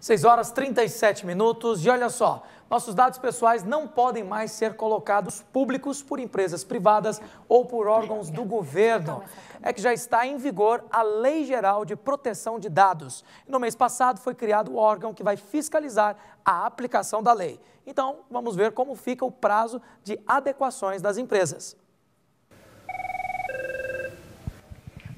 6 horas 37 minutos e olha só, nossos dados pessoais não podem mais ser colocados públicos por empresas privadas ou por órgãos do governo. É que já está em vigor a Lei Geral de Proteção de Dados. No mês passado foi criado o órgão que vai fiscalizar a aplicação da lei. Então, vamos ver como fica o prazo de adequações das empresas.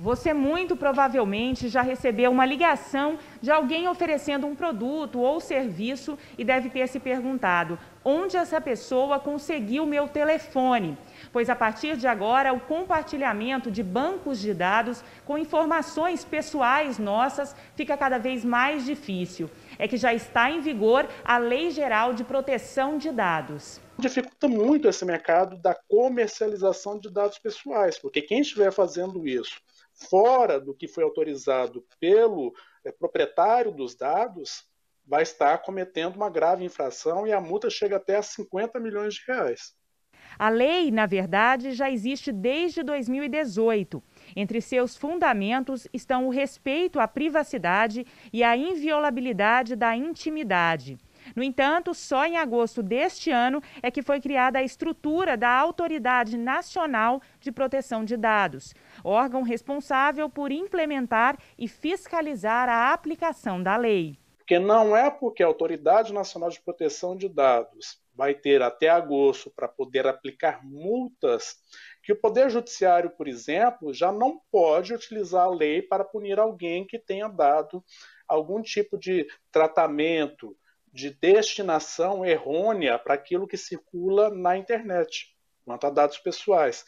Você muito provavelmente já recebeu uma ligação de alguém oferecendo um produto ou serviço e deve ter se perguntado: onde essa pessoa conseguiu meu telefone? Pois a partir de agora, o compartilhamento de bancos de dados com informações pessoais nossas fica cada vez mais difícil. É que já está em vigor a Lei Geral de Proteção de Dados dificulta muito esse mercado da comercialização de dados pessoais, porque quem estiver fazendo isso fora do que foi autorizado pelo é, proprietário dos dados, vai estar cometendo uma grave infração e a multa chega até a 50 milhões de reais. A lei, na verdade, já existe desde 2018. Entre seus fundamentos estão o respeito à privacidade e à inviolabilidade da intimidade. No entanto, só em agosto deste ano é que foi criada a estrutura da Autoridade Nacional de Proteção de Dados, órgão responsável por implementar e fiscalizar a aplicação da lei. Porque não é porque a Autoridade Nacional de Proteção de Dados vai ter até agosto para poder aplicar multas, que o Poder Judiciário, por exemplo, já não pode utilizar a lei para punir alguém que tenha dado algum tipo de tratamento, de destinação errônea para aquilo que circula na internet, quanto a dados pessoais.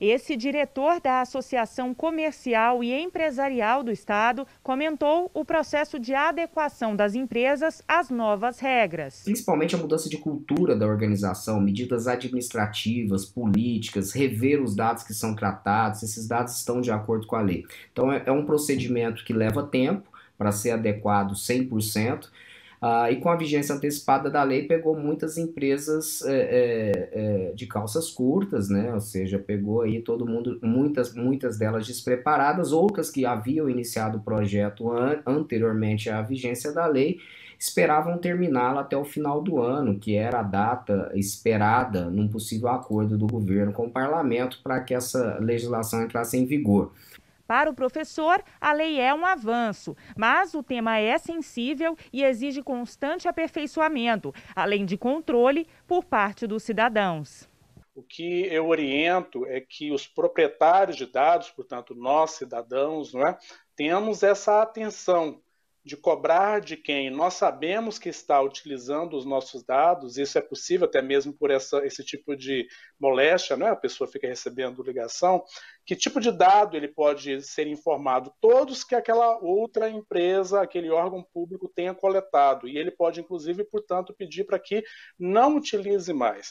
Esse diretor da Associação Comercial e Empresarial do Estado comentou o processo de adequação das empresas às novas regras. Principalmente a mudança de cultura da organização, medidas administrativas, políticas, rever os dados que são tratados, esses dados estão de acordo com a lei. Então é, é um procedimento que leva tempo para ser adequado 100%. Ah, e com a vigência antecipada da lei, pegou muitas empresas é, é, de calças curtas, né? Ou seja, pegou aí todo mundo, muitas, muitas delas despreparadas, outras que haviam iniciado o projeto an anteriormente à vigência da lei, esperavam terminá-la até o final do ano, que era a data esperada num possível acordo do governo com o parlamento para que essa legislação entrasse em vigor. Para o professor, a lei é um avanço, mas o tema é sensível e exige constante aperfeiçoamento, além de controle por parte dos cidadãos. O que eu oriento é que os proprietários de dados, portanto, nós cidadãos, não é, temos essa atenção de cobrar de quem nós sabemos que está utilizando os nossos dados, isso é possível até mesmo por essa, esse tipo de moléstia, né? a pessoa fica recebendo ligação, que tipo de dado ele pode ser informado? Todos que aquela outra empresa, aquele órgão público tenha coletado, e ele pode, inclusive, portanto, pedir para que não utilize mais.